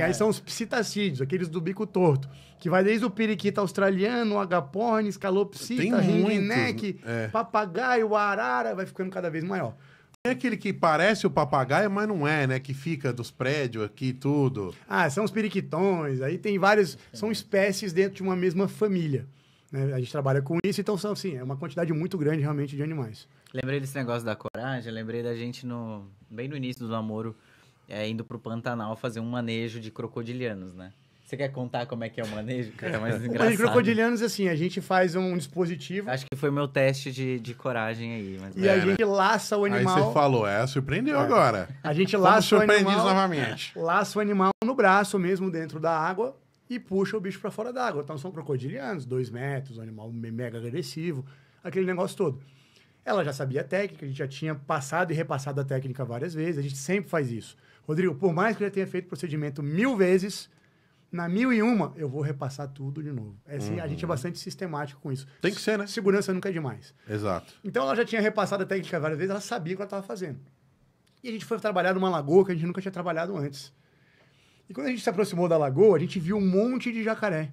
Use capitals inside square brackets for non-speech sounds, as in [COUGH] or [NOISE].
aí é. são os psitacídeos, aqueles do bico torto, que vai desde o periquito australiano, o agapornis, calopsita, ringneck, né? é. papagaio, arara, vai ficando cada vez maior. Tem é aquele que parece o papagaio, mas não é, né? Que fica dos prédios aqui e tudo. Ah, são os periquitões. Aí tem vários. São espécies dentro de uma mesma família. Né? A gente trabalha com isso, então são assim, é uma quantidade muito grande realmente de animais. Lembrei desse negócio da coragem, lembrei da gente no. bem no início do namoro é, indo pro Pantanal fazer um manejo de crocodilianos, né? Você quer contar como é que é o manejo? Cara, [LAUGHS] é mais engraçado. crocodilianos, assim, a gente faz um dispositivo. Acho que foi meu teste de, de coragem aí. Mas... E é, a né? gente laça o animal. Aí você falou, é, surpreendeu é. agora. A gente laça o animal. novamente. Laça o animal no braço mesmo, dentro da água, e puxa o bicho para fora da água. Então são crocodilianos, dois metros, um animal mega agressivo, aquele negócio todo. Ela já sabia a técnica, a gente já tinha passado e repassado a técnica várias vezes, a gente sempre faz isso. Rodrigo, por mais que eu já tenha feito o procedimento mil vezes, na mil e uma, eu vou repassar tudo de novo. É assim, uhum. A gente é uhum. bastante sistemático com isso. Tem que ser, né? Segurança nunca é demais. Exato. Então ela já tinha repassado a técnica várias vezes, ela sabia o que ela estava fazendo. E a gente foi trabalhar numa lagoa que a gente nunca tinha trabalhado antes. E quando a gente se aproximou da lagoa, a gente viu um monte de jacaré.